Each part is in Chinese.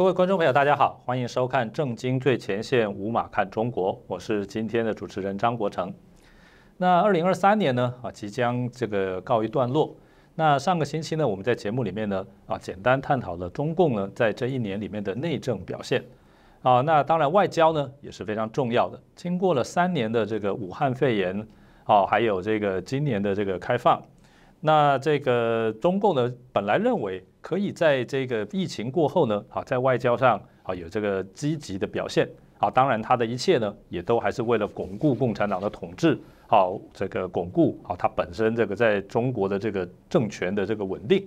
各位观众朋友，大家好，欢迎收看《正经最前线》，无马看中国，我是今天的主持人张国成。那二零二三年呢啊，即将这个告一段落。那上个星期呢，我们在节目里面呢啊，简单探讨了中共呢在这一年里面的内政表现啊。那当然外交呢也是非常重要的。经过了三年的这个武汉肺炎啊，还有这个今年的这个开放，那这个中共呢本来认为。可以在这个疫情过后呢，啊，在外交上啊有这个积极的表现啊，当然他的一切呢也都还是为了巩固共产党的统治，好这个巩固啊，他本身这个在中国的这个政权的这个稳定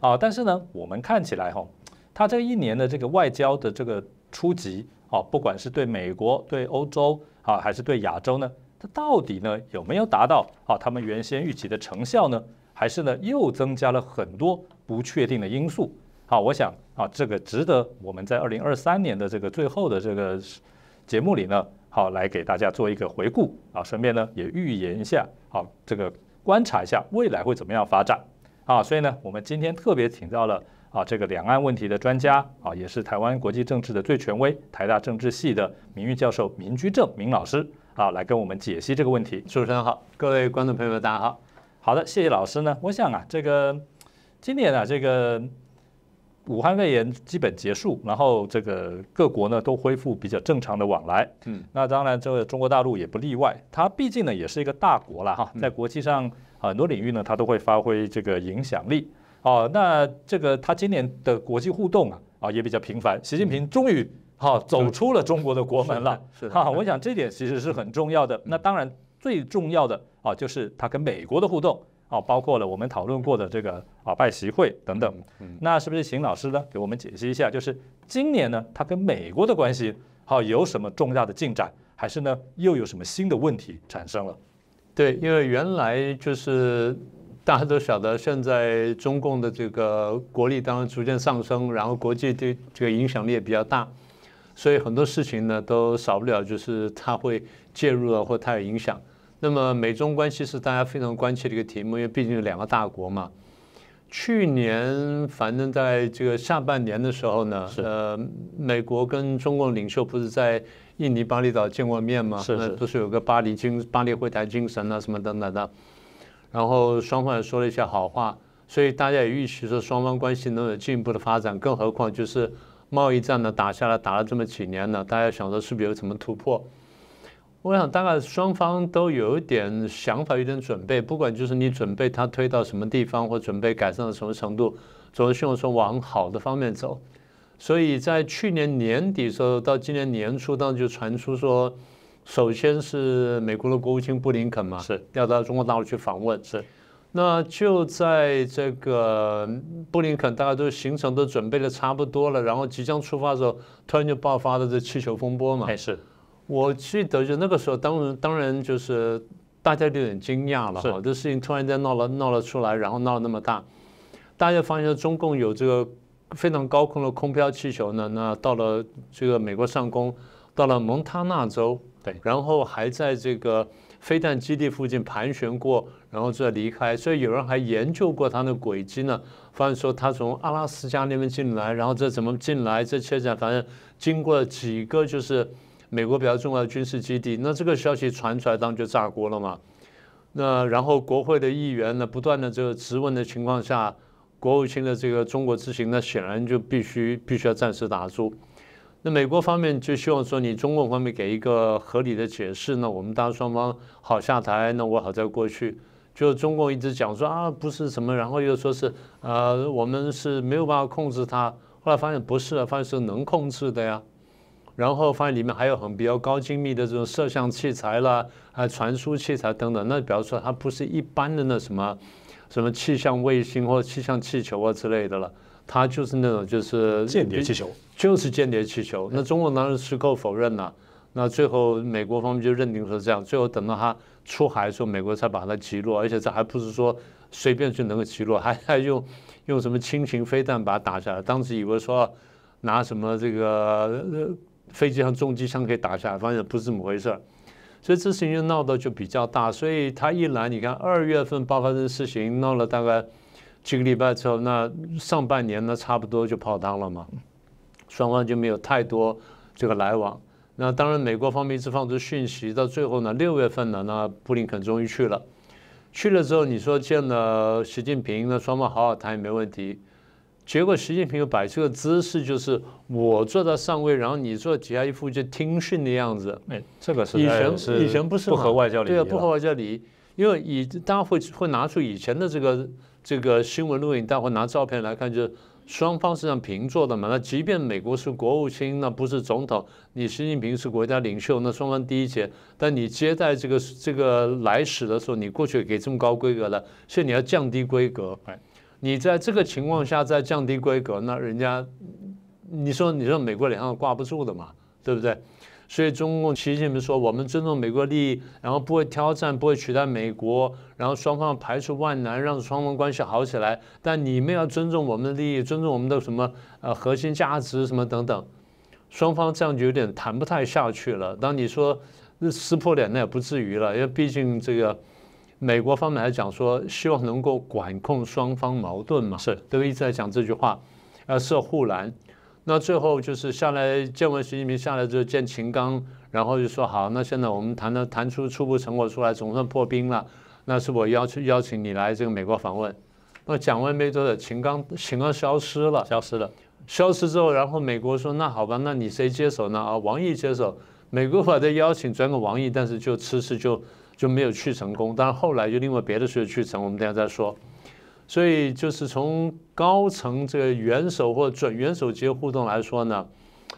啊，但是呢，我们看起来哈，他这一年的这个外交的这个初级啊，不管是对美国、对欧洲啊，还是对亚洲呢，他到底呢有没有达到啊他们原先预期的成效呢？还是呢，又增加了很多不确定的因素。好，我想啊，这个值得我们在二零二三年的这个最后的这个节目里呢，好来给大家做一个回顾啊，顺便呢也预言一下，好这个观察一下未来会怎么样发展啊。所以呢，我们今天特别请到了啊这个两岸问题的专家啊，也是台湾国际政治的最权威，台大政治系的名誉教授明居正明老师啊，来跟我们解析这个问题。主持人好，各位观众朋友们，大家好。好的，谢谢老师呢。我想啊，这个今年啊，这个武汉肺炎基本结束，然后这个各国呢都恢复比较正常的往来。嗯，那当然，这个中国大陆也不例外。它毕竟呢也是一个大国了哈，在国际上很多领域呢，它都会发挥这个影响力。哦，那这个它今年的国际互动啊，啊也比较频繁。习近平终于啊走出了中国的国门了。是。啊，我想这点其实是很重要的。那当然。最重要的啊，就是他跟美国的互动啊，包括了我们讨论过的这个啊拜习会等等。那是不是邢老师呢，给我们解析一下？就是今年呢，他跟美国的关系好有什么重大的进展，还是呢又有什么新的问题产生了？对，因为原来就是大家都晓得，现在中共的这个国力当然逐渐上升，然后国际对这个影响力也比较大，所以很多事情呢都少不了就是他会介入了或他有影响。那么美中关系是大家非常关切的一个题目，因为毕竟是两个大国嘛。去年反正在这个下半年的时候呢，呃，美国跟中共领袖不是在印尼巴厘岛见过面吗？是是。不是有个巴黎精巴黎会谈精神啊什么等等的，然后双方也说了一些好话，所以大家也预期说双方关系能有进一步的发展。更何况就是贸易战呢打下来打了这么几年呢，大家想着是不是有什么突破？我想大概双方都有点想法，有点准备。不管就是你准备他推到什么地方，或准备改善到什么程度，总是希望说往好的方面走。所以在去年年底的时候，到今年年初，当时就传出说，首先是美国的国务卿布林肯嘛，是要到中国大陆去访问。是，那就在这个布林肯，大家都行程都准备的差不多了，然后即将出发的时候，突然就爆发了这气球风波嘛。我记得那个时候，当然当然就是大家有点惊讶了，哈，这事情突然间闹了闹了出来，然后闹那么大，大家发现中共有这个非常高空的空飘气球呢，那到了这个美国上空，到了蒙塔纳州，对，然后还在这个飞弹基地附近盘旋过，然后再离开，所以有人还研究过它的轨迹呢，发现说它从阿拉斯加那边进来，然后再怎么进来，这确讲反正经过几个就是。美国比较重要的军事基地，那这个消息传出来，当然就炸锅了嘛。那然后国会的议员呢，不断的这个质问的情况下，国务卿的这个中国之行，那显然就必须必须要暂时打住。那美国方面就希望说，你中共方面给一个合理的解释，那我们大家双方好下台，那我好再过去。就中共一直讲说啊，不是什么，然后又说是呃，我们是没有办法控制它，后来发现不是，啊，发现是能控制的呀。然后发现里面还有很比较高精密的这种摄像器材啦，啊，传输器材等等。那比方说，它不是一般的那什么，什么气象卫星或气象气球啊之类的了，它就是那种就是间谍气球，就是间谍气球。那中国当然矢口否认了。那最后美国方面就认定说这样。最后等到它出海的时候，美国才把它击落，而且这还不是说随便就能够击落，还还用用什么轻型飞弹把它打下来。当时以为说拿什么这个。飞机上重机枪可以打下来，发现不是这么回事儿，所以这事情就闹得就比较大。所以他一来，你看二月份爆发这事情，闹了大概几个礼拜之后，那上半年呢，差不多就泡汤了嘛。双方就没有太多这个来往。那当然，美国方面一直放出讯息，到最后呢，六月份呢，那布林肯终于去了，去了之后你说见了习近平，那双方好好谈也没问题。结果习近平又摆出个姿势，就是我坐到上位，然后你坐底下一副就听训的样子。哎，这个是以前以前不是不和外交礼对啊，不合外交礼。因为以大家会会拿出以前的这个这个新闻录影，大家会拿照片来看，就是双方是让平坐的嘛。那即便美国是国务卿，那不是总统，你习近平是国家领袖，那双方第一节，但你接待这个这个来使的时候，你过去给这么高规格了，所以你要降低规格。哎。你在这个情况下再降低规格，那人家，你说你说美国脸上挂不住的嘛，对不对？所以中共习近平说，我们尊重美国利益，然后不会挑战，不会取代美国，然后双方排除万难，让双方关系好起来。但你们要尊重我们的利益，尊重我们的什么呃核心价值什么等等，双方这样就有点谈不太下去了。当你说撕破脸，那也不至于了，因为毕竟这个。美国方面来讲，说希望能够管控双方矛盾嘛，是，都一直在讲这句话，要设护栏。那最后就是下来见完习近平下来之后见秦刚，然后就说好，那现在我们谈的谈出初步成果出来，总算破冰了。那是我邀请邀请你来这个美国访问？那讲完没多久，秦刚秦刚消失了，消失了。消失之后，然后美国说那好吧，那你谁接手呢？啊，王毅接手。美国把这邀请转给王毅，但是就迟迟就。就没有去成功，但是后来又另外别的时候去成，我们等下再说。所以就是从高层这个元首或准元首级互动来说呢，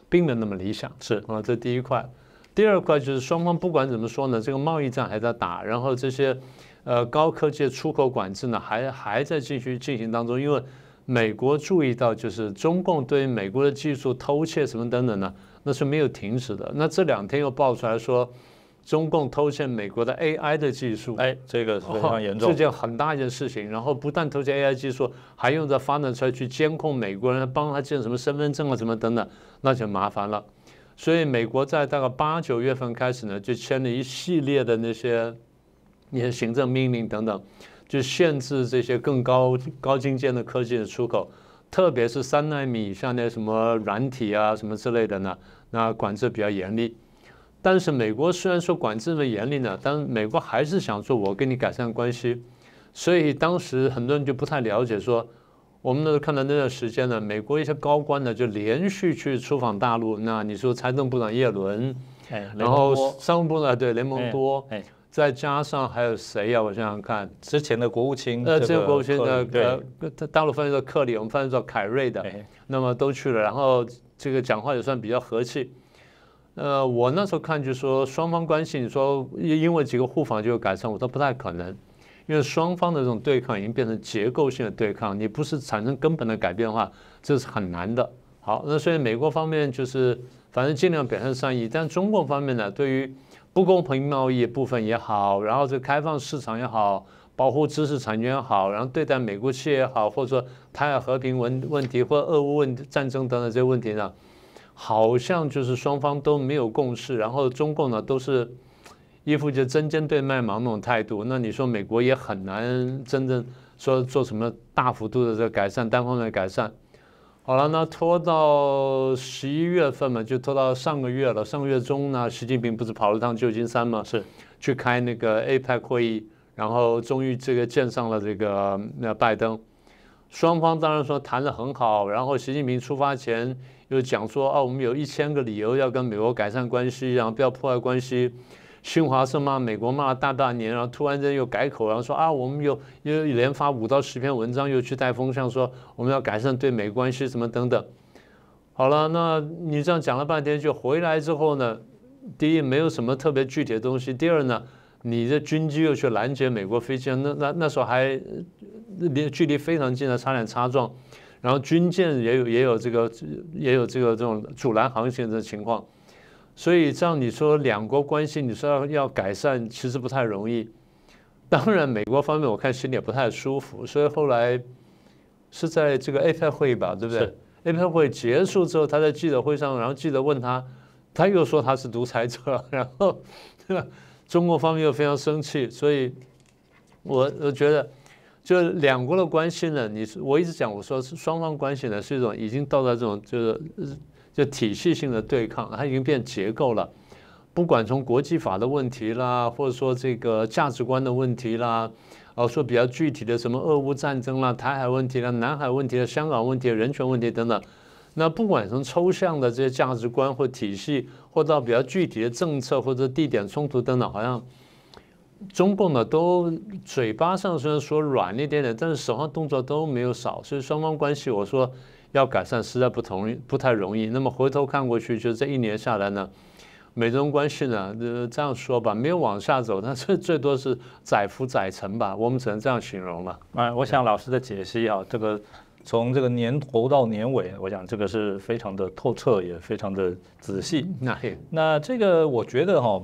并没那么理想，是啊。这第一块，第二块就是双方不管怎么说呢，这个贸易战还在打，然后这些呃高科技出口管制呢，还还在继续进行当中。因为美国注意到就是中共对美国的技术偷窃什么等等呢，那是没有停止的。那这两天又爆出来说。中共偷窃美国的 AI 的技术，哎，这个非常严重，是件很大一件事情。然后不但偷窃 AI 技术，还用着发展出来去监控美国人，帮他建什么身份证啊，什么等等，那就麻烦了。所以美国在大概八九月份开始呢，就签了一系列的那些些行政命令等等，就限制这些更高高精尖的科技的出口，特别是三纳米以下那什么软体啊什么之类的呢，那管制比较严厉。但是美国虽然说管制的严厉呢，但是美国还是想说我跟你改善关系，所以当时很多人就不太了解，说我们看到那段时间呢，美国一些高官呢就连续去出访大陆。那你说财政部长耶伦，然后商务部长对雷蒙多，再加上还有谁呀？我想想看，之前的国务卿，呃，这个国务卿呃，呃，大陆翻译的克里，我们翻译做凯瑞的，那么都去了，然后这个讲话也算比较和气。呃，我那时候看，就说双方关系，你说因为几个互访就改善，我说不太可能，因为双方的这种对抗已经变成结构性的对抗，你不是产生根本的改变的话，这是很难的。好，那所以美国方面就是反正尽量表现善意，但中国方面呢，对于不公平贸易部分也好，然后这开放市场也好，保护知识产权也好，然后对待美国企业也好，或者说台海和平问问题或俄乌问战争等等这些问题呢？好像就是双方都没有共识，然后中共呢都是一副就针尖对麦芒那种态度，那你说美国也很难真正说做什么大幅度的这改善，单方面的改善。好了，那拖到十一月份嘛，就拖到上个月了。上个月中呢，习近平不是跑了趟旧金山嘛，是去开那个 APEC 会议，然后终于这个见上了这个那拜登。双方当然说谈得很好，然后习近平出发前又讲说，哦，我们有一千个理由要跟美国改善关系，然后不要破坏关系。新华社骂美国骂了大大年，然后突然间又改口，然后说啊，我们又又连发五到十篇文章，又去带风向，说我们要改善对美关系，什么等等。好了，那你这样讲了半天，就回来之后呢，第一没有什么特别具体的东西，第二呢？你的军机又去拦截美国飞机，那那那时候还离距离非常近的，差点擦撞，然后军舰也有也有这个也有这个这种阻拦航行的情况，所以这样你说两国关系你说要要改善其实不太容易。当然美国方面我看心里也不太舒服，所以后来是在这个 APEC 会议吧，对不对？APEC 会议结束之后，他在记者会上，然后记者问他，他又说他是独裁者，然后。对吧？中国方面又非常生气，所以，我我觉得，就两国的关系呢，你我一直讲我说是双方关系呢是一种已经到达这种就是就体系性的对抗，它已经变结构了，不管从国际法的问题啦，或者说这个价值观的问题啦，哦，说比较具体的什么俄乌战争啦、台海问题啦、南海问题啦、香港问题、人权问题等等。那不管从抽象的这些价值观或体系，或到比较具体的政策或者地点冲突等等，好像中共呢都嘴巴上虽然说软一点点，但是手上动作都没有少，所以双方关系我说要改善实在不同不太容易。那么回头看过去，就这一年下来呢，美中关系呢，这样说吧，没有往下走，但是最多是载浮载沉吧，我们只能这样形容了。哎，我想老师的解析啊，这个。从这个年头到年尾，我想这个是非常的透彻，也非常的仔细。那那这个我觉得哈，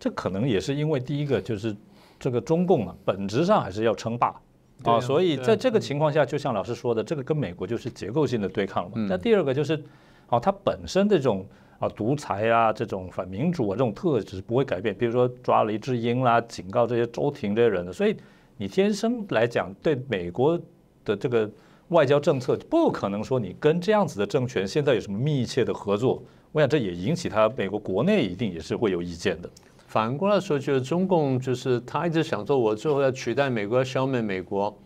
这可能也是因为第一个就是这个中共啊，本质上还是要称霸啊，所以在这个情况下，就像老师说的，这个跟美国就是结构性的对抗嘛。那第二个就是啊，它本身的这种啊独裁啊，这种反民主啊这种特质不会改变。比如说抓了一英啦，警告这些周庭这些人，的，所以你天生来讲对美国的这个。外交政策不可能说你跟这样子的政权现在有什么密切的合作，我想这也引起他美国国内一定也是会有意见的。反过来说，就是中共就是他一直想做，我最后要取代美国，要消灭美国。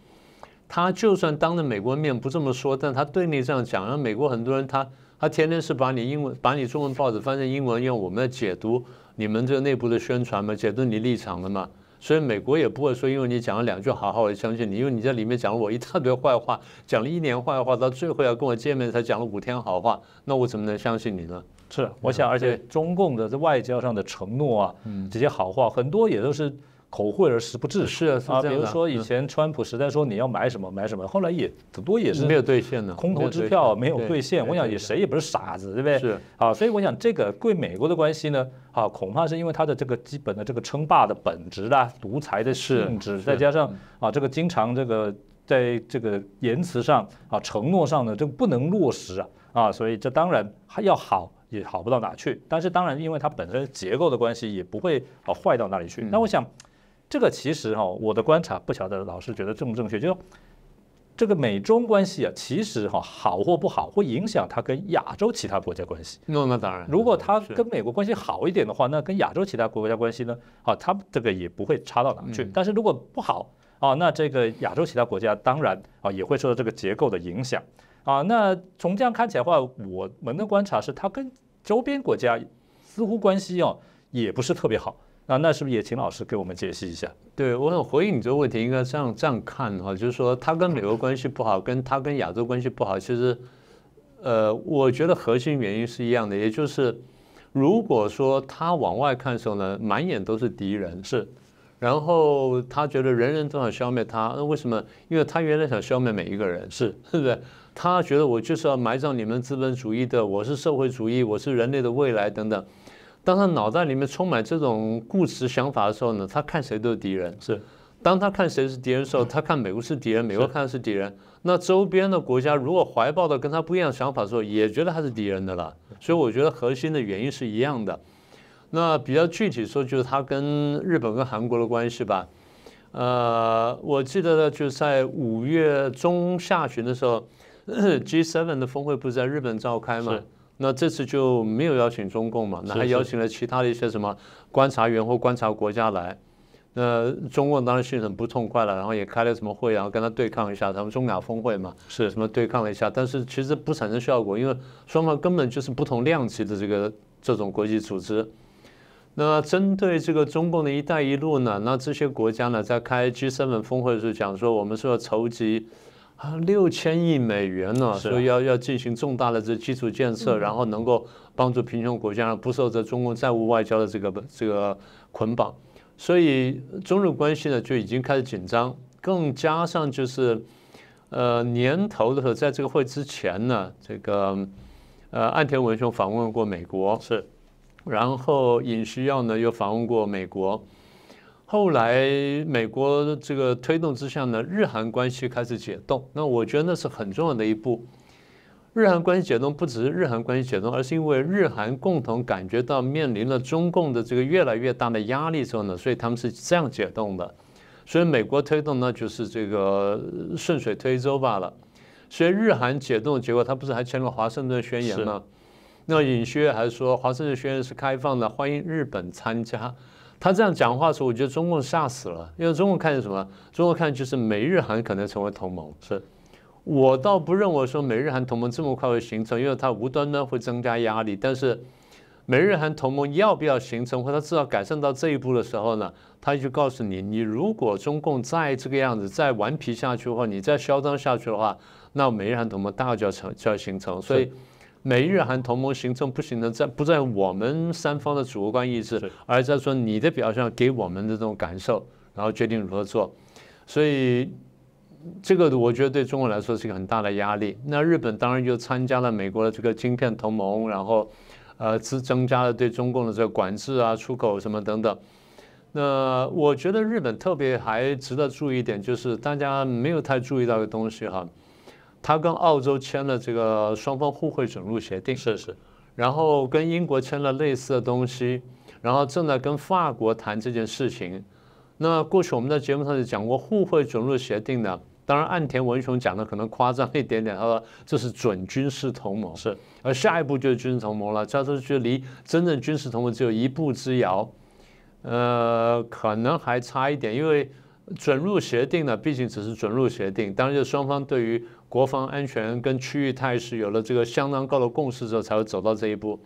他就算当着美国的面不这么说，但他对内这样讲。然后美国很多人他他天天是把你英文、把你中文报纸翻成英文，用我们来解读你们这内部的宣传嘛，解读你立场的嘛。所以美国也不会说，因为你讲了两句好话，我相信你，因为你在里面讲了我一大堆坏话，讲了一年坏话，到最后要跟我见面才讲了五天好话，那我怎么能相信你呢？是，我想，而且中共的在外交上的承诺啊，这些好话很多也都是。口惠而实不至是啊，比如说以前川普时代说你要买什么买什么，后来也很多也是没有兑现的空头支票，没有兑现。我想也谁也不是傻子，对不对？是啊，所以我想这个对美国的关系呢，啊，恐怕是因为他的这个基本的这个称霸的本质啦、独裁的性质，再加上啊，这个经常这个在这个言辞上啊承诺上呢，这个不能落实啊啊，所以这当然还要好也好不到哪去。但是当然，因为它本身结构的关系，也不会啊坏到哪里去。那我想。这个其实哈，我的观察不晓得老师觉得正不正确，就是这个美中关系啊，其实哈好或不好，会影响它跟亚洲其他国家关系。那那当然，如果它跟美国关系好一点的话，那跟亚洲其他国国家关系呢，啊，它这个也不会差到哪去。但是如果不好啊，那这个亚洲其他国家当然啊也会受到这个结构的影响啊。那从这样看起来的话，我们的观察是它跟周边国家似乎关系哦也不是特别好。那那是不是也请老师给我们解释一下？对我想回应你这个问题，应该这样这样看的话，就是说他跟美国关系不好，跟他跟亚洲关系不好，其实，呃，我觉得核心原因是一样的，也就是，如果说他往外看的时候呢，满眼都是敌人是，然后他觉得人人都想消灭他，那为什么？因为他原来想消灭每一个人，是，是不是？他觉得我就是要埋葬你们资本主义的，我是社会主义，我是人类的未来等等。当他脑袋里面充满这种固执想法的时候呢，他看谁都是敌人。是，当他看谁是敌人的时候，他看美国是敌人，美国看的是敌人。那周边的国家如果怀抱的跟他不一样的想法的时候，也觉得他是敌人的了。所以我觉得核心的原因是一样的。那比较具体说，就是他跟日本跟韩国的关系吧。呃，我记得呢，就是在五月中下旬的时候，G7 的峰会不是在日本召开吗？那这次就没有邀请中共嘛？那还邀请了其他的一些什么观察员或观察国家来。那中共当然是很不痛快了，然后也开了什么会，然后跟他对抗一下，他们中亚峰会嘛，是什么对抗了一下？但是其实不产生效果，因为双方根本就是不同量级的这个这种国际组织。那针对这个中共的一带一路呢？那这些国家呢，在开 G 7峰会的时候讲说，我们是要筹集。啊，六千亿美元呢，所以要要进行重大的这基础建设，然后能够帮助贫穷国家不受这中共债务外交的这个这个捆绑，所以中日关系呢就已经开始紧张，更加上就是，呃，年头的时候在这个会之前呢，这个呃岸田文雄访问过美国是，然后尹锡耀呢又访问过美国。后来美国这个推动之下呢，日韩关系开始解冻。那我觉得那是很重要的一步。日韩关系解冻不只是日韩关系解冻，而是因为日韩共同感觉到面临了中共的这个越来越大的压力之后呢，所以他们是这样解冻的。所以美国推动呢，就是这个顺水推舟罢了。所以日韩解冻结果，他不是还签了《华盛顿宣言》吗？那尹悦还说，《华盛顿宣言》是开放的，欢迎日本参加。他这样讲话的时候，我觉得中共吓死了，因为中共看见什么？中共看就是美日韩可能成为同盟。是，我倒不认为说美日韩同盟这么快会形成，因为它无端端会增加压力。但是，美日韩同盟要不要形成？或它至少改善到这一步的时候呢？他就告诉你，你如果中共再这个样子，再顽皮下去的话，你再嚣张下去的话，那美日韩同盟大概就要成就要形成。所以。美日韩同盟形成不形成，在不在我们三方的主观意志，而在说你的表现给我们的这种感受，然后决定如何做。所以这个我觉得对中国来说是一个很大的压力。那日本当然就参加了美国的这个晶片同盟，然后呃只增加了对中共的这个管制啊、出口什么等等。那我觉得日本特别还值得注意一点，就是大家没有太注意到的东西哈。他跟澳洲签了这个双方互惠准入协定，是是，然后跟英国签了类似的东西，然后正在跟法国谈这件事情。那过去我们在节目上就讲过互惠准入协定的，当然岸田文雄讲的可能夸张一点点，他说这是准军事同盟，是，而下一步就是军事同盟了，这说就离真正军事同盟只有一步之遥，呃，可能还差一点，因为准入协定呢，毕竟只是准入协定，当然就双方对于。国防安全跟区域态势有了这个相当高的共识之后，才会走到这一步。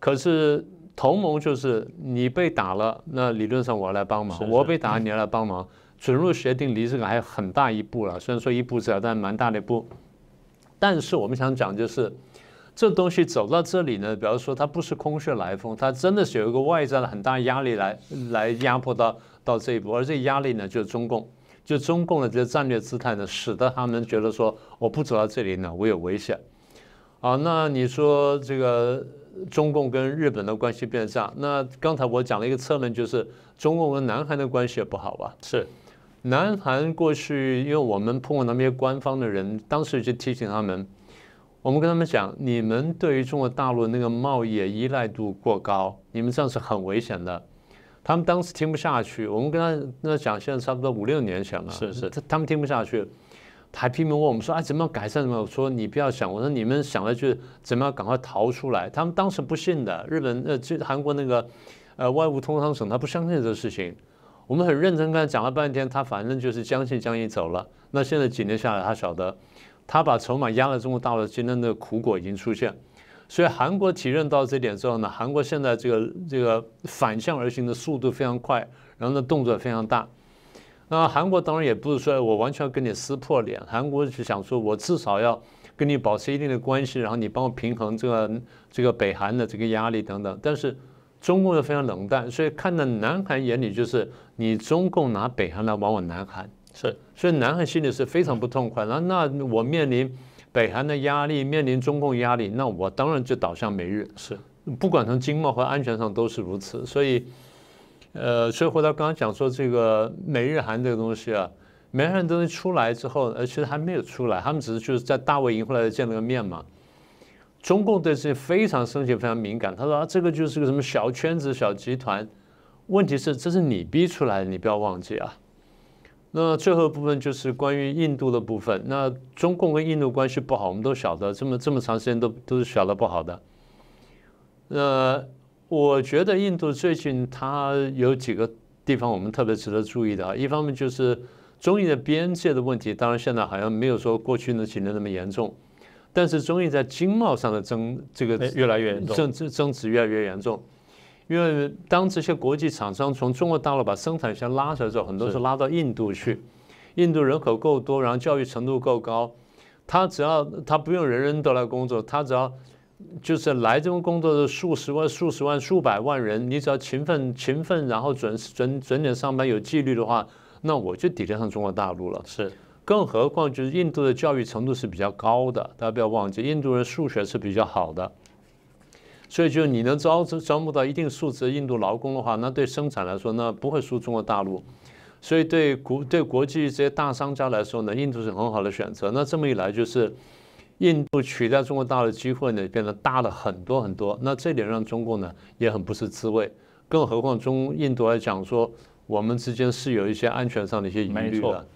可是同盟就是你被打了，那理论上我来帮忙，我被打你要来帮忙。准入协定离这个还有很大一步了，虽然说一步走，但蛮大的一步。但是我们想讲就是这东西走到这里呢，比方说它不是空穴来风，它真的是有一个外在的很大压力来来压迫到到这一步，而这压力呢就是中共。就中共的这些战略姿态呢，使得他们觉得说，我不走到这里呢，我有危险。啊，那你说这个中共跟日本的关系变差，那刚才我讲了一个侧面，就是中共跟南韩的关系也不好吧？是，南韩过去，因为我们碰过那些官方的人，当时就提醒他们，我们跟他们讲，你们对于中国大陆那个贸易依赖度过高，你们这样是很危险的。他们当时听不下去，我们跟他那讲，现在差不多五六年前了，是是，他他们听不下去，还拼命问我们说，哎，怎么样改善什么？我说你不要想，我说你们想的就怎么样赶快逃出来。他们当时不信的，日本呃，就韩国那个，呃，外务通商省，他不相信这个事情。我们很认真跟他讲了半天，他反正就是将信将疑走了。那现在几年下来，他晓得，他把筹码压了中国大陆，今天的苦果已经出现。所以韩国体认到这点之后呢，韩国现在这个这个反向而行的速度非常快，然后呢动作也非常大。那韩国当然也不是说我完全要跟你撕破脸，韩国是想说，我至少要跟你保持一定的关系，然后你帮我平衡这个这个北韩的这个压力等等。但是中共又非常冷淡，所以看在南韩眼里就是你中共拿北韩来玩我南韩，是，所以南韩心里是非常不痛快。那那我面临。北韩的压力面临中共压力，那我当然就倒向美日。是，不管从经贸和安全上都是如此。所以，呃，所以回到刚刚讲说这个美日韩这个东西啊，美日韩东西出来之后，呃，其实还没有出来，他们只是就是在大卫营后来见了个面嘛。中共对这些非常生气，非常敏感。他说啊，这个就是个什么小圈子、小集团。问题是，这是你逼出来的，你不要忘记啊。那最后部分就是关于印度的部分。那中共跟印度关系不好，我们都晓得，这么这么长时间都都是晓得不好的。那我觉得印度最近它有几个地方我们特别值得注意的啊。一方面就是中印的边界的问题，当然现在好像没有说过去那几年那么严重，但是中印在经贸上的争这个越来越争争争执越来越严重。因为当这些国际厂商从中国大陆把生产线拉出来之后，很多是拉到印度去。印度人口够多，然后教育程度够高，他只要他不用人人都来工作，他只要就是来这份工作的数十万、数十万、数百万人，你只要勤奋、勤奋，然后准时、准、准点上班，有纪律的话，那我就抵得上中国大陆了。是，更何况就是印度的教育程度是比较高的，大家不要忘记，印度人数学是比较好的。所以，就你能招招募到一定数值的印度劳工的话，那对生产来说那不会输中国大陆。所以，对国对国际这些大商家来说呢，印度是很好的选择。那这么一来，就是印度取代中国大陆的机会呢，变得大了很多很多。那这点让中共呢也很不是滋味。更何况中印度来讲说，我们之间是有一些安全上的一些疑虑的。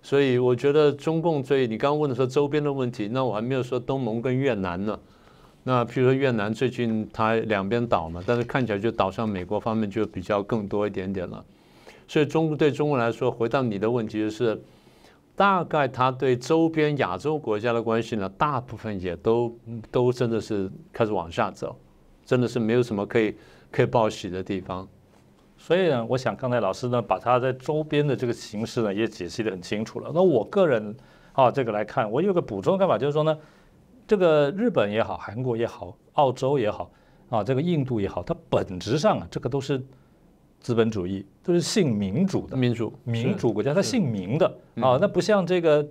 所以，我觉得中共对你刚刚问的说周边的问题，那我还没有说东盟跟越南呢。那譬如说越南最近它两边倒嘛，但是看起来就岛上美国方面就比较更多一点点了，所以中国对中国来说，回到你的问题就是，大概它对周边亚洲国家的关系呢，大部分也都都真的是开始往下走，真的是没有什么可以可以报喜的地方，所以呢，我想刚才老师呢把他在周边的这个形势呢也解析的很清楚了。那我个人啊这个来看，我有个补充看法就是说呢。这个日本也好，韩国也好，澳洲也好，啊，这个印度也好，它本质上啊，这个都是资本主义，都是信民主的民主民主国家，它信民的啊，那不像这个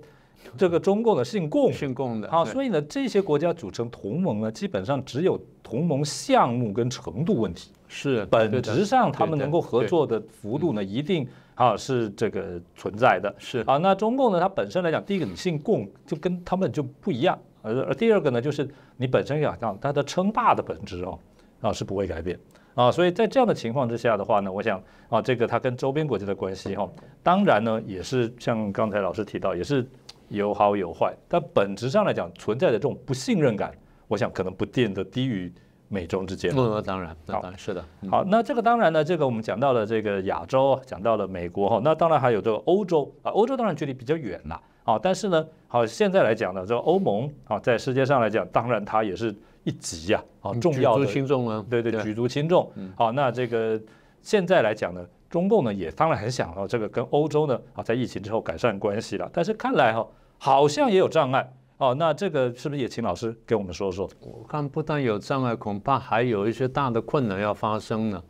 这个中共的信共信共的啊，所以呢，这些国家组成同盟呢，基本上只有同盟项目跟程度问题，是本质上他们能够合作的幅度呢，一定啊是这个存在的，是啊，那中共呢，它本身来讲，第一个你姓共就跟他们就不一样。而而第二个呢，就是你本身想象它的称霸的本质哦，啊是不会改变啊，所以在这样的情况之下的话呢，我想啊，这个它跟周边国家的关系哈，当然呢也是像刚才老师提到，也是有好有坏，但本质上来讲存在的这种不信任感，我想可能不见得低于美中之间。那当然，当然是的。好，那这个当然呢，这个我们讲到了这个亚洲，讲到了美国哈，那当然还有这个欧洲啊，欧洲当然距离比较远啦。啊，但是呢，好，现在来讲呢，这个欧盟啊，在世界上来讲，当然它也是一级呀，啊，重要的，举足轻重啊，对对，举足轻重。好，那这个现在来讲呢，中共呢也当然很想哦，这个跟欧洲呢啊，在疫情之后改善关系了，但是看来哈，好像也有障碍哦。那这个是不是也请老师给我们说说？我看不但有障碍，恐怕还有一些大的困难要发生呢，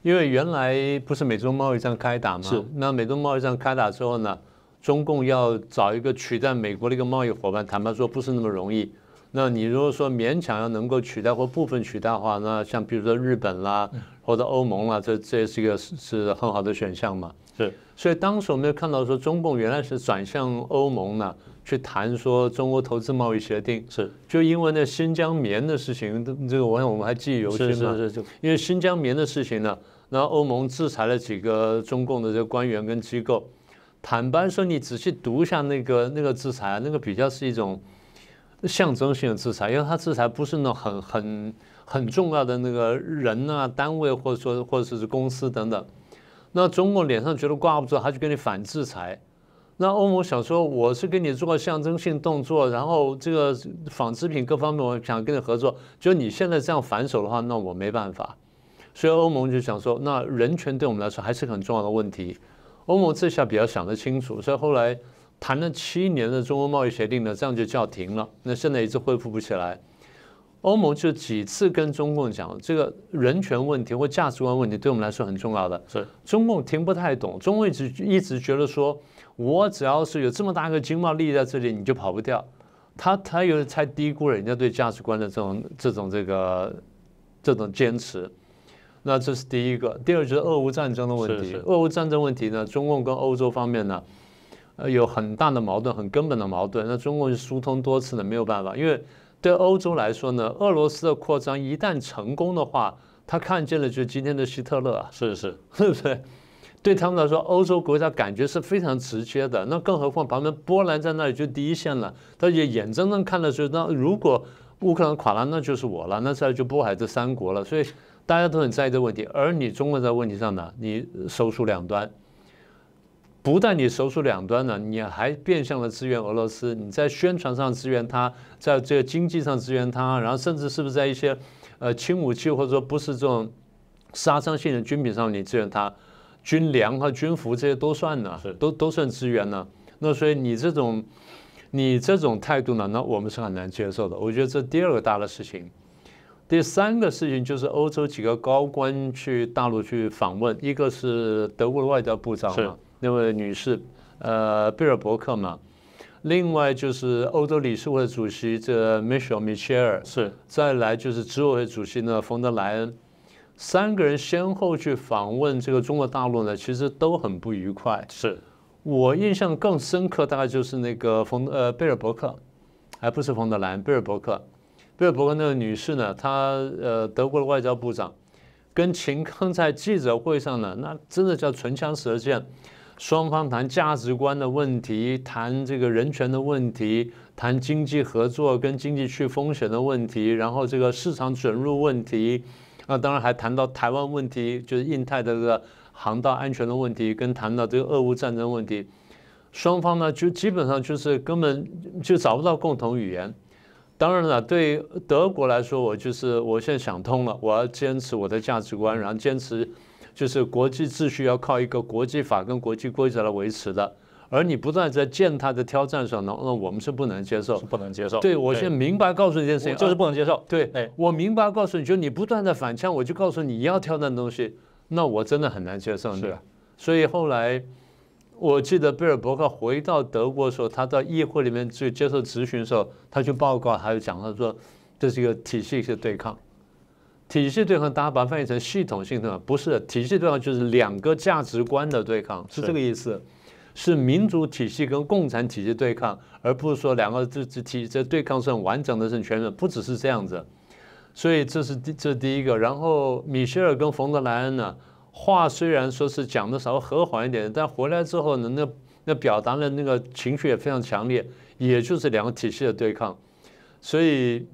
因为原来不是美中贸易战开打吗？是。那美中贸易战开打之后呢？中共要找一个取代美国的一个贸易伙伴，坦白说不是那么容易。那你如果说勉强要能够取代或部分取代的话，那像比如说日本啦，或者欧盟啦，这这也是一个是很好的选项嘛。是。所以当时我们就看到说，中共原来是转向欧盟呢，去谈说中国投资贸易协定。是。就因为那新疆棉的事情，这个我想我们还记忆犹新嘛。是是是。因为新疆棉的事情呢，那欧盟制裁了几个中共的这个官员跟机构。坦白说，你仔细读一下那个那个制裁，那个比较是一种象征性的制裁，因为它制裁不是那种很很很重要的那个人啊、单位或者说或者是公司等等。那中国脸上觉得挂不住，他就跟你反制裁。那欧盟想说，我是跟你做个象征性动作，然后这个纺织品各方面，我想跟你合作。就你现在这样反手的话，那我没办法。所以欧盟就想说，那人权对我们来说还是很重要的问题。欧盟这下比较想得清楚，所以后来谈了七年的中欧贸易协定呢，这样就叫停了。那现在一直恢复不起来。欧盟就几次跟中共讲，这个人权问题或价值观问题对我们来说很重要的。是中共听不太懂，中共一直一直觉得说，我只要是有这么大个经贸利益在这里，你就跑不掉。他他有才低估了人家对价值观的这种这种这个这种坚持。那这是第一个，第二就是俄乌战争的问题。俄乌战争问题呢，中共跟欧洲方面呢，呃，有很大的矛盾，很根本的矛盾。那中共是疏通多次了，没有办法，因为对欧洲来说呢，俄罗斯的扩张一旦成功的话，他看见了就是今天的希特勒啊，是不是？对不对？对他们来说，欧洲国家感觉是非常直接的。那更何况旁边波兰在那里就第一线了，他也眼睁睁看着，就那如果乌克兰垮了，那就是我了，那再就波海这三国了，所以。大家都很在意这个问题，而你中国在问题上呢，你手鼠两端，不但你手鼠两端呢，你还变相的支援俄罗斯，你在宣传上支援他，在这个经济上支援他，然后甚至是不是在一些，呃，轻武器或者说不是这种，杀伤性的军品上你支援他，军粮和军服这些都算呢，都都算支援呢。那所以你这种，你这种态度呢，那我们是很难接受的。我觉得这第二个大的事情。第三个事情就是欧洲几个高官去大陆去访问，一个是德国的外交部长嘛，那位女士，呃，贝尔伯克嘛，另外就是欧洲理事会主席这 Michel 米 e 尔，是，再来就是执委会主席呢冯德莱恩，三个人先后去访问这个中国大陆呢，其实都很不愉快。是我印象更深刻，大概就是那个冯呃贝尔伯克，还不是冯德莱恩，贝尔伯克。瑞个伯那个女士呢，她呃，德国的外交部长，跟秦刚在记者会上呢，那真的叫唇枪舌剑，双方谈价值观的问题，谈这个人权的问题，谈经济合作跟经济去风险的问题，然后这个市场准入问题，那当然还谈到台湾问题，就是印太的这个航道安全的问题，跟谈到这个俄乌战争问题，双方呢就基本上就是根本就找不到共同语言。当然了，对德国来说，我就是我现在想通了，我要坚持我的价值观，然后坚持，就是国际秩序要靠一个国际法跟国际规则来维持的。而你不断在践踏的挑战上呢，那我们是不能接受，是不能接受。对我现在明白告诉你一件事情，就是不能接受。对，我明白告诉你，就你不断的反呛，我就告诉你要挑战的东西，那我真的很难接受。是，所以后来。我记得贝尔伯克回到德国的时候，他到议会里面去接受质询的时候，他去报告，他就讲他说这是一个体系性对抗，体系对抗大家把它翻译成系统性对抗，不是体系对抗就是两个价值观的对抗，是这个意思，是民族体系跟共产体系对抗，而不是说两个这这体系对抗是很完整的、是很全面，不只是这样子。所以这是第这是第一个。然后米歇尔跟冯德莱恩呢？话虽然说是讲的稍微和缓一点，但回来之后呢，那那表达了那个情绪也非常强烈，也就是两个体系的对抗，所以，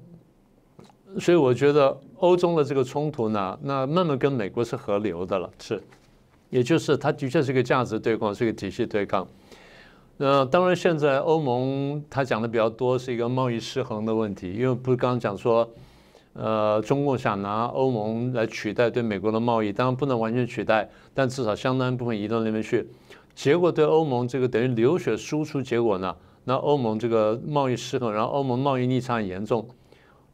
所以我觉得欧中的这个冲突呢，那慢慢跟美国是合流的了，是，也就是它的确是一个价值对抗，是一个体系对抗。那当然现在欧盟它讲的比较多是一个贸易失衡的问题，因为不是刚刚讲说。呃，中共想拿欧盟来取代对美国的贸易，当然不能完全取代，但至少相当部分移到那边去。结果对欧盟这个等于流血输出，结果呢，那欧盟这个贸易失衡，然后欧盟贸易逆差很严重，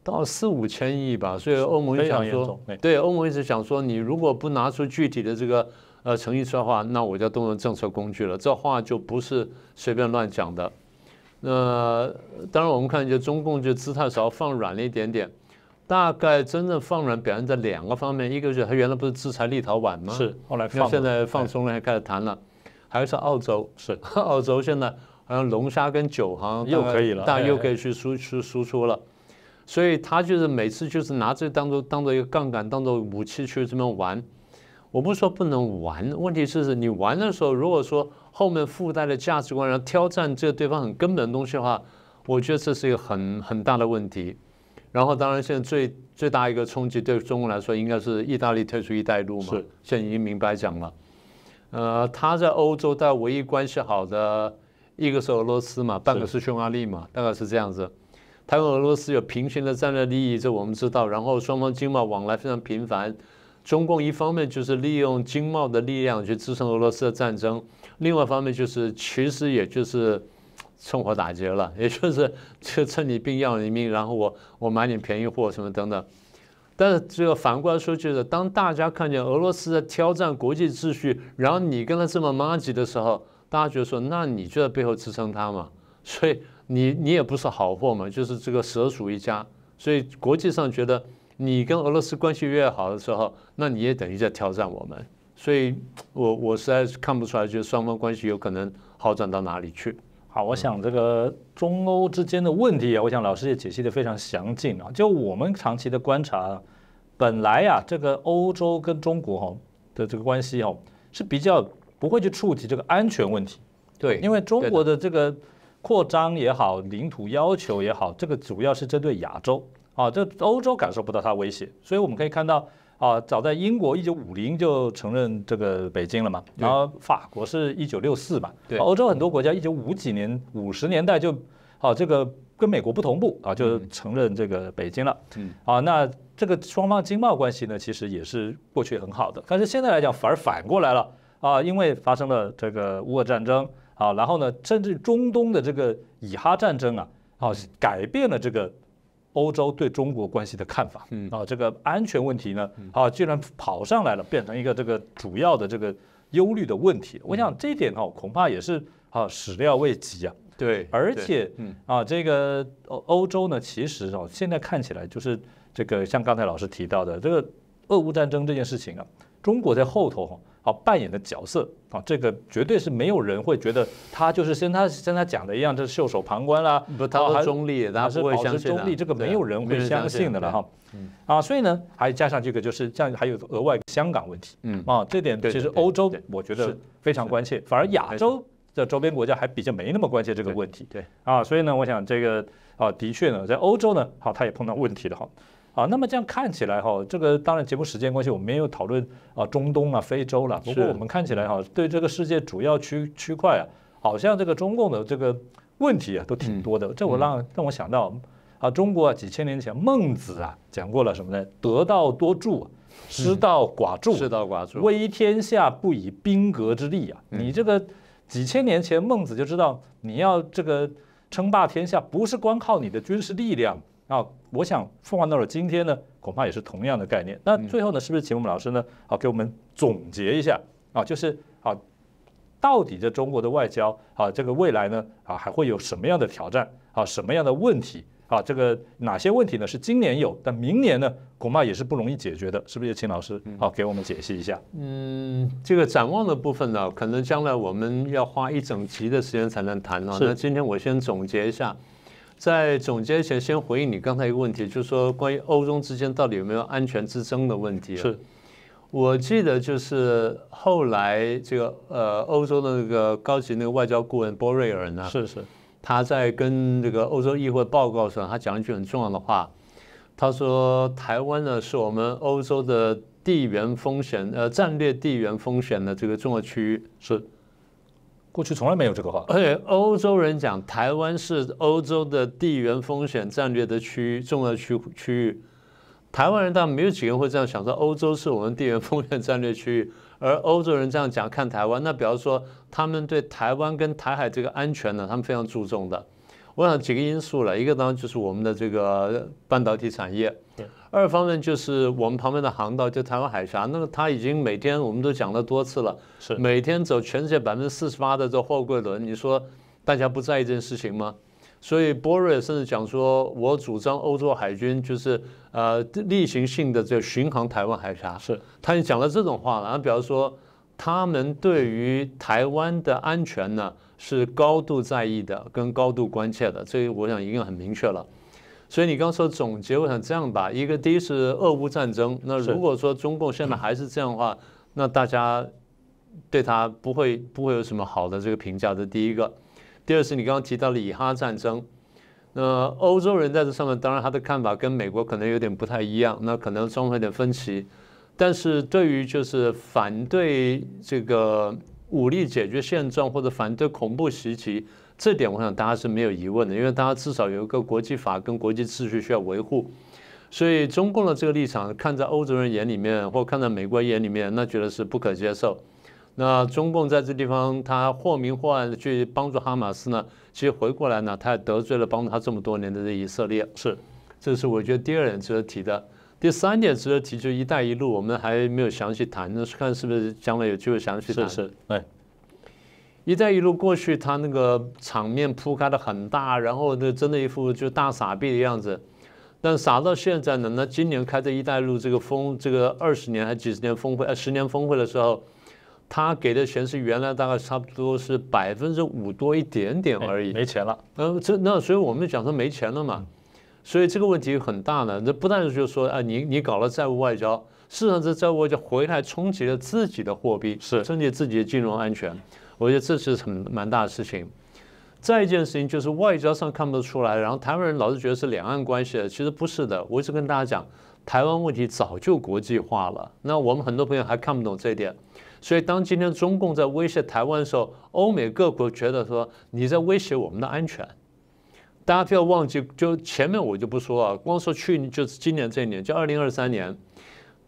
到四五千亿吧。所以欧盟也想说，对欧盟一直想说，你如果不拿出具体的这个呃诚意的话，那我就动用政策工具了。这话就不是随便乱讲的。那当然，我们看就中共就姿态稍微放软了一点点。大概真正放软表现在两个方面，一个是他原来不是制裁立陶宛吗？是，后来现在放松了，开始谈了。还有是澳洲，是 澳洲现在好像龙虾跟酒好像又可以了，大家又可以去输出输出了。所以他就是每次就是拿这当做当做一个杠杆，当做武器去这么玩。我不说不能玩，问题是你玩的时候，如果说后面附带的价值观然后挑战这个对方很根本的东西的话，我觉得这是一个很很大的问题。然后，当然，现在最最大一个冲击对中国来说，应该是意大利退出“一带一路”嘛。是。现在已经明白讲了，呃，他在欧洲带唯一关系好的，一个是俄罗斯嘛，半个是匈牙利嘛，大概是这样子。他跟俄罗斯有平行的战略利益，这我们知道。然后双方经贸往来非常频繁。中共一方面就是利用经贸的力量去支撑俄罗斯的战争，另外一方面就是其实也就是。趁火打劫了，也就是就趁你病要你命，然后我我买点便宜货什么等等。但是这个反过来说，就是当大家看见俄罗斯在挑战国际秩序，然后你跟他这么妈级的时候，大家觉得说，那你就在背后支撑他嘛，所以你你也不是好货嘛，就是这个蛇鼠一家。所以国际上觉得你跟俄罗斯关系越好的时候，那你也等于在挑战我们。所以我我实在是看不出来，就是双方关系有可能好转到哪里去。好，我想这个中欧之间的问题啊，我想老师也解析的非常详尽啊。就我们长期的观察，本来呀，这个欧洲跟中国哈的这个关系哦是比较不会去触及这个安全问题。对，因为中国的这个扩张也好，领土要求也好，这个主要是针对亚洲啊，这欧洲感受不到它威胁，所以我们可以看到。啊，早在英国一九五零就承认这个北京了嘛，然后法国是一九六四吧，欧洲很多国家一九五几年五十年代就，啊，这个跟美国不同步啊，就承认这个北京了。嗯。啊，那这个双方经贸关系呢，其实也是过去很好的，但是现在来讲反而反过来了啊，因为发生了这个乌俄战争啊，然后呢，甚至中东的这个以哈战争啊，啊，改变了这个。欧洲对中国关系的看法，啊，这个安全问题呢，啊，居然跑上来了，变成一个这个主要的这个忧虑的问题。我想这点呢，恐怕也是啊，始料未及啊。对，而且啊，这个欧欧洲呢，其实啊，现在看起来就是这个，像刚才老师提到的这个俄乌战争这件事情啊，中国在后头哈。哦，扮演的角色啊，这个绝对是没有人会觉得他就是像他像他讲的一样，就是袖手旁观啦。不，他中立，他是保持中立，这个没有人会相信的了哈。啊，所以呢，还加上这个，就是这样，还有额外香港问题。嗯啊，这点其实欧洲我觉得非常关切，反而亚洲的周边国家还比较没那么关切这个问题。对啊，所以呢，我想这个啊，的确呢，在欧洲呢，好，他也碰到问题了哈。啊，那么这样看起来哈，这个当然节目时间关系，我们没有讨论啊中东啊、非洲了。不过我们看起来哈，对这个世界主要区区块啊，好像这个中共的这个问题啊，都挺多的。这我让让我想到啊，中国几千年前孟子啊讲过了什么呢？得道多助，失道寡助。失道寡助。威天下不以兵革之利啊！你这个几千年前孟子就知道，你要这个称霸天下，不是光靠你的军事力量。啊，我想凤凰到了今天呢，恐怕也是同样的概念。那最后呢，是不是请我们老师呢，好给我们总结一下啊？就是啊，到底这中国的外交啊，这个未来呢啊，还会有什么样的挑战啊？什么样的问题啊？这个哪些问题呢？是今年有，但明年呢，恐怕也是不容易解决的，是不是？请老师好给我们解析一下。嗯，这个展望的部分呢，可能将来我们要花一整集的时间才能谈啊。那今天我先总结一下。在总结前，先回应你刚才一个问题，就是说关于欧中之间到底有没有安全之争的问题。是，我记得就是后来这个呃，欧洲的那个高级那个外交顾问波瑞尔呢，是是，他在跟这个欧洲议会报告上，他讲了一句很重要的话，他说台湾呢是我们欧洲的地缘风险，呃，战略地缘风险的这个重要区域是。过去从来没有这个话。且欧洲人讲台湾是欧洲的地缘风险战略的区域重要区区域，台湾人当然没有几个人会这样想说，欧洲是我们地缘风险战略区域，而欧洲人这样讲看台湾，那比方说他们对台湾跟台海这个安全呢，他们非常注重的。我想几个因素了，一个当然就是我们的这个半导体产业。对。二方面就是我们旁边的航道，就台湾海峡，那么他已经每天我们都讲了多次了，是每天走全世界百分之四十八的这货柜轮，你说大家不在意这件事情吗？所以波瑞甚至讲说，我主张欧洲海军就是呃例行性的这巡航台湾海峡，是他已经讲了这种话了。然后比方说，他们对于台湾的安全呢是高度在意的，跟高度关切的，这个我想已经很明确了。所以你刚刚说总结，我想这样吧：一个，第一是俄乌战争，那如果说中共现在还是这样的话，那大家对他不会不会有什么好的这个评价。这第一个，第二是你刚刚提到的以哈战争，那欧洲人在这上面，当然他的看法跟美国可能有点不太一样，那可能综合有点分歧。但是对于就是反对这个武力解决现状或者反对恐怖袭击。这点我想大家是没有疑问的，因为大家至少有一个国际法跟国际秩序需要维护，所以中共的这个立场看在欧洲人眼里面或看在美国眼里面，那觉得是不可接受。那中共在这地方他或明或暗的去帮助哈马斯呢，其实回过来呢，他也得罪了帮助他这么多年的这以色列。是，这是我觉得第二点值得提的。第三点值得提就“一带一路”，我们还没有详细谈，那看是不是将来有机会详细谈。是是，哎。一带一路过去，他那个场面铺开的很大，然后那真的一副就大傻逼的样子。但傻到现在呢？那今年开这一带一路这个峰，这个二十年还几十年峰会，呃，十年峰会的时候，他给的钱是原来大概差不多是百分之五多一点点而已，没钱了。嗯，这那所以我们讲说没钱了嘛。所以这个问题很大呢。那不但是就说啊，你你搞了债务外交，事实上这债务外交回来冲击了自己的货币，是冲击自己的金融安全。我觉得这是很蛮大的事情。再一件事情就是外交上看不出来然后台湾人老是觉得是两岸关系，其实不是的。我一直跟大家讲，台湾问题早就国际化了。那我们很多朋友还看不懂这一点。所以当今天中共在威胁台湾的时候，欧美各国觉得说你在威胁我们的安全。大家不要忘记，就前面我就不说了，光说去年就是今年这一年，就二零二三年，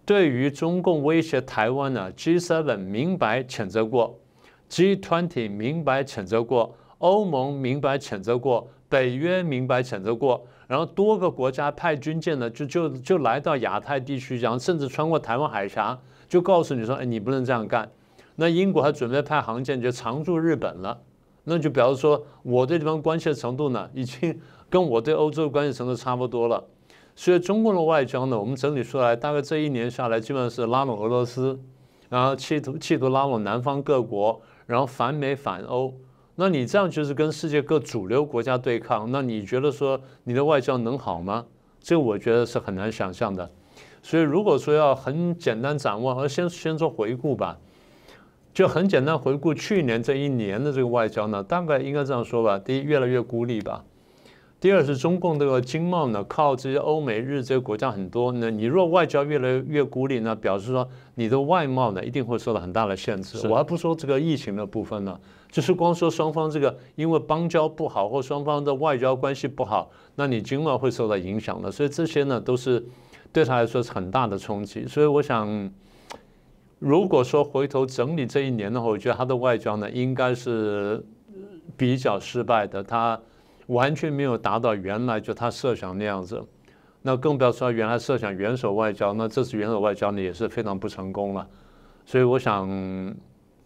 对于中共威胁台湾呢，G7 明白谴责过。G20 明白谴责过，欧盟明白谴责过，北约明白谴责过，然后多个国家派军舰呢就就就来到亚太地区，然后甚至穿过台湾海峡，就告诉你说，哎，你不能这样干。那英国还准备派航舰就常驻日本了，那就表示说我对这方关系的程度呢，已经跟我对欧洲关系程度差不多了。所以中共的外交呢，我们整理出来，大概这一年下来，基本上是拉拢俄罗斯，然后企图企图拉拢南方各国。然后反美反欧，那你这样就是跟世界各主流国家对抗，那你觉得说你的外交能好吗？这个我觉得是很难想象的。所以如果说要很简单掌握，而先先做回顾吧，就很简单回顾去年这一年的这个外交呢，大概应该这样说吧：第一，越来越孤立吧。第二是中共这个经贸呢，靠这些欧美日这些国家很多呢。你若外交越来越孤立呢，表示说你的外贸呢一定会受到很大的限制。我还不说这个疫情的部分呢，就是光说双方这个因为邦交不好或双方的外交关系不好，那你经贸会受到影响的。所以这些呢都是对他来说是很大的冲击。所以我想，如果说回头整理这一年的话，我觉得他的外交呢应该是比较失败的。他。完全没有达到原来就他设想那样子，那更不要说原来设想元首外交，那这次元首外交呢也是非常不成功了。所以我想，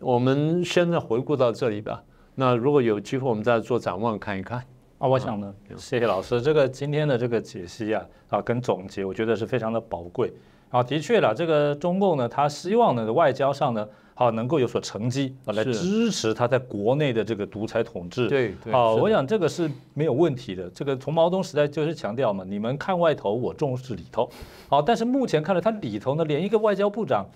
我们现在回顾到这里吧。那如果有机会，我们再做展望看一看。啊，我想呢，谢谢老师这个今天的这个解析啊啊跟总结，我觉得是非常的宝贵啊。的确了，这个中共呢，他希望呢外交上呢。好，能够有所成绩啊，来支持他在国内的这个独裁统治。对，好，我想这个是没有问题的。这个从毛泽东时代就是强调嘛，你们看外头，我重视里头。好，但是目前看来，他里头呢，连一个外交部长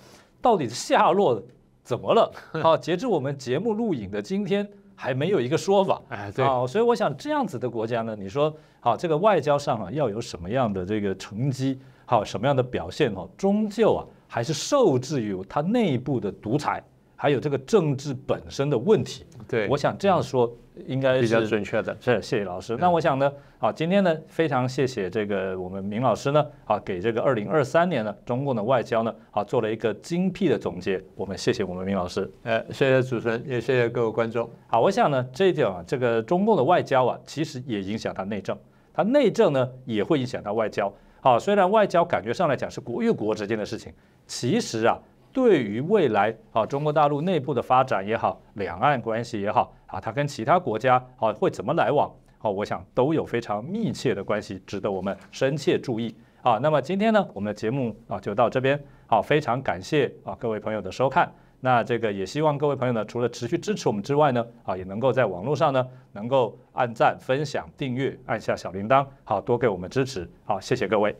到底下落怎么了？好，截至我们节目录影的今天，还没有一个说法。哎，对，啊，所以我想这样子的国家呢，你说，好，这个外交上啊，要有什么样的这个成绩，好、什么样的表现？好，终究啊。还是受制于他内部的独裁，还有这个政治本身的问题。对，我想这样说应该是比较准确的。是，谢谢老师。那我想呢，啊，今天呢，非常谢谢这个我们明老师呢，啊，给这个二零二三年呢，中共的外交呢，啊，做了一个精辟的总结。我们谢谢我们明老师，呃，谢谢主持人，也谢谢各位观众。好，我想呢，这一点啊，这个中共的外交啊，其实也影响他内政，他内政呢，也会影响他外交。啊，虽然外交感觉上来讲是国与国之间的事情，其实啊，对于未来啊，中国大陆内部的发展也好，两岸关系也好，啊，它跟其他国家啊会怎么来往？啊，我想都有非常密切的关系，值得我们深切注意。啊，那么今天呢，我们的节目啊就到这边。好，非常感谢啊各位朋友的收看。那这个也希望各位朋友呢，除了持续支持我们之外呢，啊，也能够在网络上呢，能够按赞、分享、订阅，按下小铃铛，好多给我们支持。好，谢谢各位。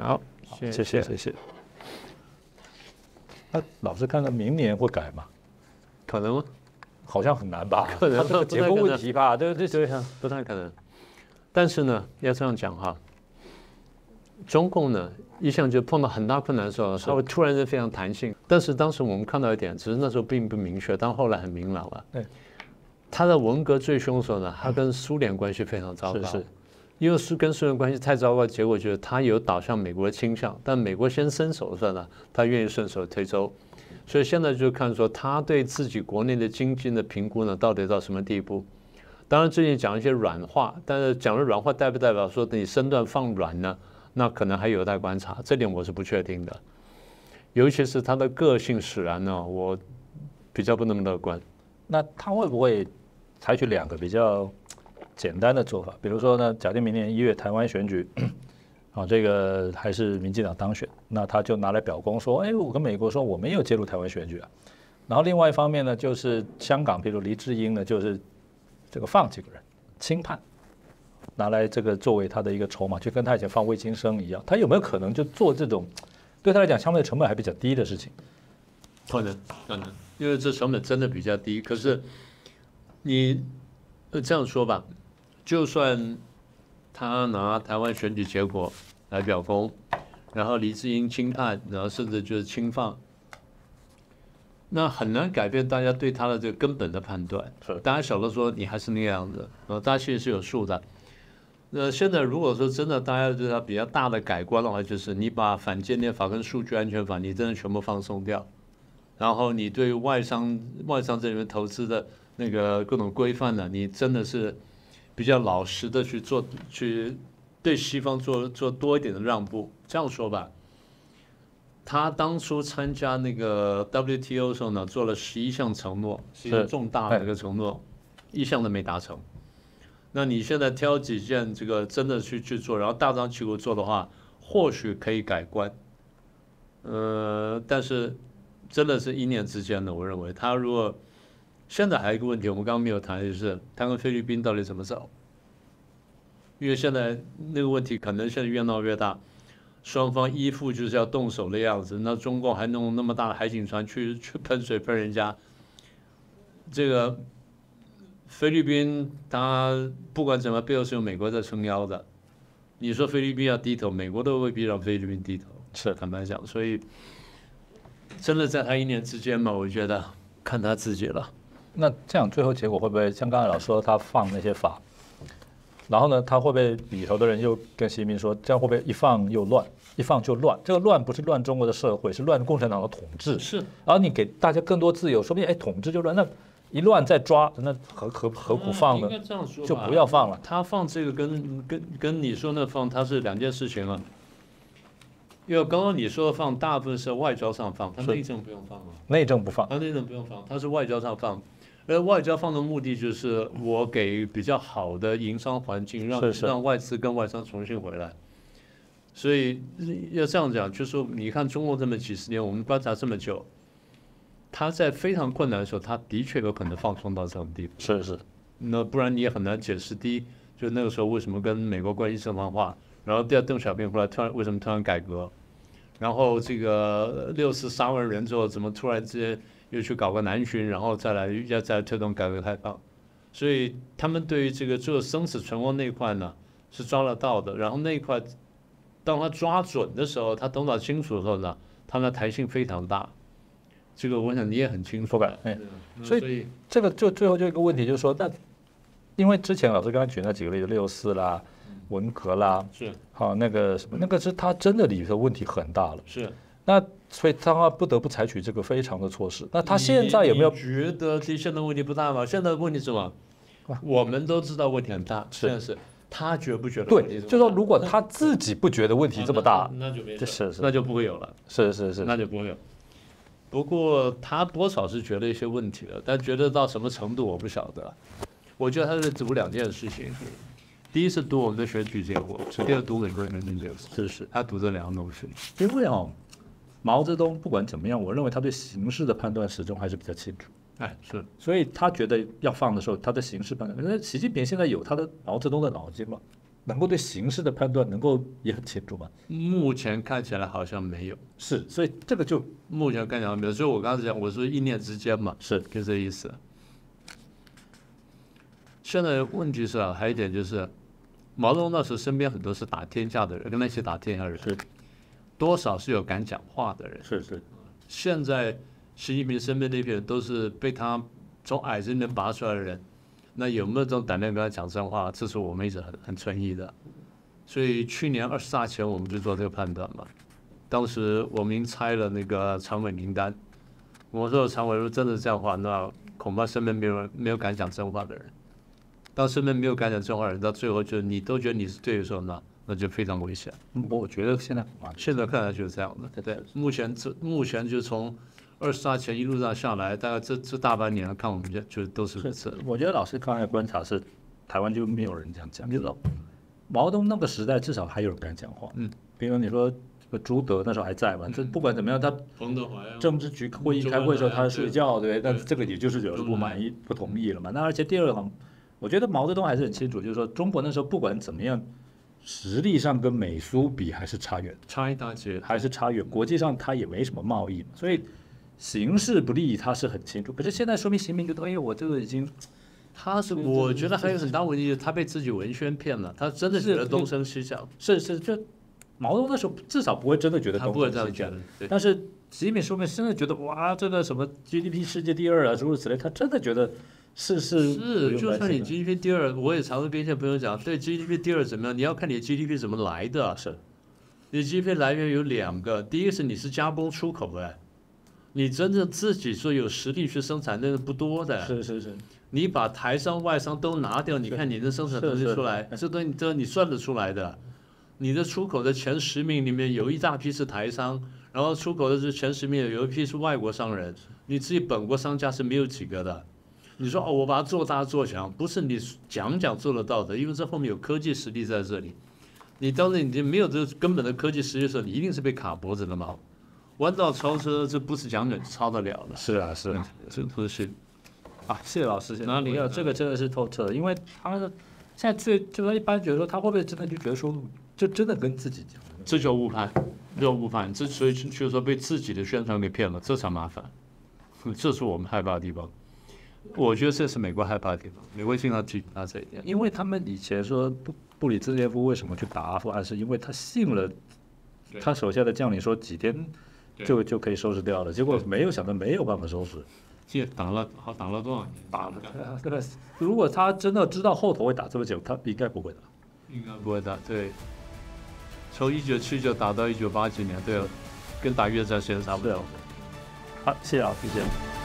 好，谢谢谢谢。那老师看到明年会改吗？可能吗？好像很难吧？可能不问题吧？对对对，不太可能。但是呢，要这样讲哈。中共呢，一向就碰到很大困难的时候，稍微突然就非常弹性。但是当时我们看到一点，只是那时候并不明确，但后来很明朗了。对，他在文革最凶的时候呢，他跟苏联关系非常糟糕。是是，因为苏跟苏联关系太糟糕，结果就是他有倒向美国倾向。但美国先伸手的时候呢，他愿意顺手推舟。所以现在就看说他对自己国内的经济的评估呢，到底到什么地步？当然最近讲一些软话，但是讲了软话，代不代表说你身段放软呢？那可能还有待观察，这点我是不确定的。尤其是他的个性使然呢，我比较不那么乐观。那他会不会采取两个比较简单的做法？比如说呢，假定明年一月台湾选举，啊，这个还是民进党当选，那他就拿来表功，说：“哎，我跟美国说我没有介入台湾选举啊。”然后另外一方面呢，就是香港，比如黎智英呢，就是这个放几个人，轻判。拿来这个作为他的一个筹码，就跟他以前放魏星生一样，他有没有可能就做这种对他来讲相对成本还比较低的事情？可能，可能，因为这成本真的比较低。可是你这样说吧，就算他拿台湾选举结果来表功，然后李志英轻判，然后甚至就是轻放，那很难改变大家对他的这个根本的判断。是，大家晓得说你还是那样的，呃，大家心里是有数的。那现在如果说真的，大家对他比较大的改观的话，就是你把反间谍法跟数据安全法，你真的全部放松掉，然后你对外商外商这里面投资的那个各种规范呢，你真的是比较老实的去做，去对西方做做多一点的让步。这样说吧，他当初参加那个 WTO 的时候呢，做了十一项承诺，是重大的一个承诺，一项都没达成。那你现在挑几件这个真的去去做，然后大张旗鼓做的话，或许可以改观。呃，但是真的是一念之间的，我认为他如果现在还有一个问题，我们刚刚没有谈，就是他跟菲律宾到底怎么走？因为现在那个问题可能现在越闹越大，双方依附就是要动手的样子，那中共还弄那么大的海警船去去喷水喷人家，这个。菲律宾他不管怎么，背后是有美国在撑腰的。你说菲律宾要低头，美国都未必让菲律宾低头。是，坦白讲，所以真的在他一年之间嘛，我觉得看他自己了。那这样最后结果会不会像刚才老说，他放那些法，然后呢，他会不会里头的人又跟习近平说，这样会不会一放又乱？一放就乱，这个乱不是乱中国的社会，是乱共产党的统治。是。然后你给大家更多自由，说不定哎，统治就乱那。一乱再抓，那何何何苦放呢？就不要放了。他放这个跟跟跟你说那放，他是两件事情了。因为刚刚你说的放，大部分是外交上放，他内政不用放啊。内政不放。他内政不用放，他是外交上放。而外交放的目的就是我给比较好的营商环境，让让外资跟外商重新回来。所以要这样讲，就是说你看中国这么几十年，我们观察这么久。他在非常困难的时候，他的确有可能放松到这种地步。是是，那不然你也很难解释。第一，就那个时候为什么跟美国关系这么化；然后第二，邓小平回来突然为什么突然改革？然后这个六四杀完人之后，怎么突然之间又去搞个南巡，然后再来要再推动改革开放？所以他们对于这个做生死存亡那一块呢，是抓得到的。然后那一块，当他抓准的时候，他头脑清楚的时候呢，他的弹性非常大。这个我想你也很清楚吧？哎，所以这个就最后就一个问题，就是说，那因为之前老师刚才举那几个例子，六四啦，文革啦，是好那个什么，那个是他真的里头问题很大了。是，那所以他不得不采取这个非常的措施。那他现在有没有觉得这现在问题不大吗？现在的问题是什么？我们都知道问题很大，是是。他觉不觉得？对，就说如果他自己不觉得问题这么大，那就没事，是是，那就不会有了。是是是，那就不会有。不过他多少是觉得一些问题的，但觉得到什么程度我不晓得。我觉得他在读两件事情，第一是读我们的选举结果，第二读 g r e 人 n e 指示。是是，他读这两东西。因为哦，毛泽东不管怎么样，我认为他对形势的判断始终还是比较清楚。哎，是。所以他觉得要放的时候，他的形势判断。那习近平现在有他的毛泽东的脑筋吗？能够对形势的判断能够也很清楚吗？目前看起来好像没有。是，所以这个就。目前敢讲没有，所以我刚才讲，我说一念之间嘛，是就这意思。现在问题是啊，还有一点就是，毛泽东那时候身边很多是打天下的人，跟那些打天下的人，多少是有敢讲话的人。是是。现在习近平身边那批人都是被他从矮子里面拔出来的人，那有没有这种胆量跟他讲真话，这是我们一直很很存疑的。所以去年二十大前我们就做这个判断吧。当时我们拆了那个常委名单，我说的常委，如果真的这样的话，那恐怕身边没有没有敢讲真话的人。当身边没有敢讲真话的人，到最后就你都觉得你是对的时候那那就非常危险。我觉得现在现在看来就是这样的，对对。目前这目前就从二十大前一路上下来，大概这这大半年看，我们就就都是如此。我觉得老师刚才观察是台湾就没有人这样讲。你老毛泽东那个时代，至少还有人敢讲话。嗯，比如你说。朱德那时候还在嘛？这不管怎么样，他彭德怀政治局会议开会的时候他睡觉，对。但这个也就是表示不满意、不同意了嘛。那而且第二行，我觉得毛泽东还是很清楚，就是说中国那时候不管怎么样，实力上跟美苏比还是差远，差一大截，还是差远。国际上他也没什么贸易所以形势不利，他是很清楚。可是现在说明习近平，哎呦，我这个已经，他是我觉得还有很大问题，他被自己文宣骗了，他真的是东升西降，是是就。毛泽东那时候至少不会真的觉得东会是样讲。但是习近平说明真的觉得哇，真的什么 GDP 世界第二啊，诸如此类，他真的觉得是是是，就算你 GDP 第二，我也常跟一些朋友讲，对 GDP 第二怎么样？你要看你的 GDP 怎么来的，是，你 GDP 来源有两个，第一个是你是加工出口的，你真正自己说有实力去生产那是不多的，是是是，你把台商外商都拿掉，你看你能生产东西出来，这东都这你算得出来的。你的出口的前十名里面有一大批是台商，然后出口的这前十名有一批是外国商人，你自己本国商家是没有几个的。你说哦，我把它做大做强，不是你讲讲做得到的，因为这后面有科技实力在这里。你到时已经没有这根本的科技实力的时候，你一定是被卡脖子的嘛。弯道超车这不是讲讲超得了的。是啊，是，啊，这不是。啊，谢谢老师，谢谢。不要这个真的是透彻，因为他的现在最就是说一般觉得说他会不会真的就觉得说。这真的跟自己讲，这叫误判，叫误判。这所以就是说被自己的宣传给骗了，这才麻烦。这是我们害怕的地方。我觉得这是美国害怕的地方。美国经常提提这一点，因为他们以前说布布里兹列夫为什么去打阿富汗，是因为他信了他手下的将领说几天就就可以收拾掉了，结果没有想到没有办法收拾。这打了好打了多少年？打了。如果他真的知道后头会打这么久，他应该不会打。应该不会打。对。从一九七九打到一九八几年，对，跟打越战时间差不多。好，谢谢啊，谢谢。